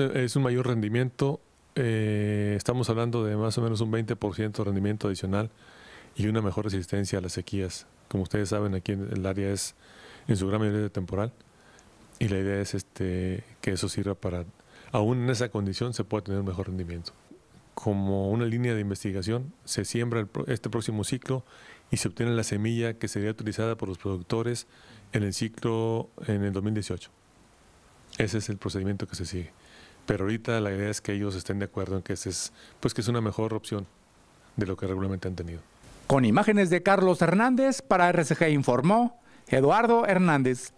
es un mayor rendimiento. Eh, estamos hablando de más o menos un 20% de rendimiento adicional y una mejor resistencia a las sequías. Como ustedes saben, aquí el área es en su gran mayoría temporal y la idea es este, que eso sirva para, aún en esa condición, se pueda tener un mejor rendimiento. Como una línea de investigación, se siembra este próximo ciclo y se obtiene la semilla que sería utilizada por los productores en el ciclo en el 2018. Ese es el procedimiento que se sigue. Pero ahorita la idea es que ellos estén de acuerdo en que, ese es, pues que es una mejor opción de lo que regularmente han tenido. Con imágenes de Carlos Hernández para RCG informó Eduardo Hernández.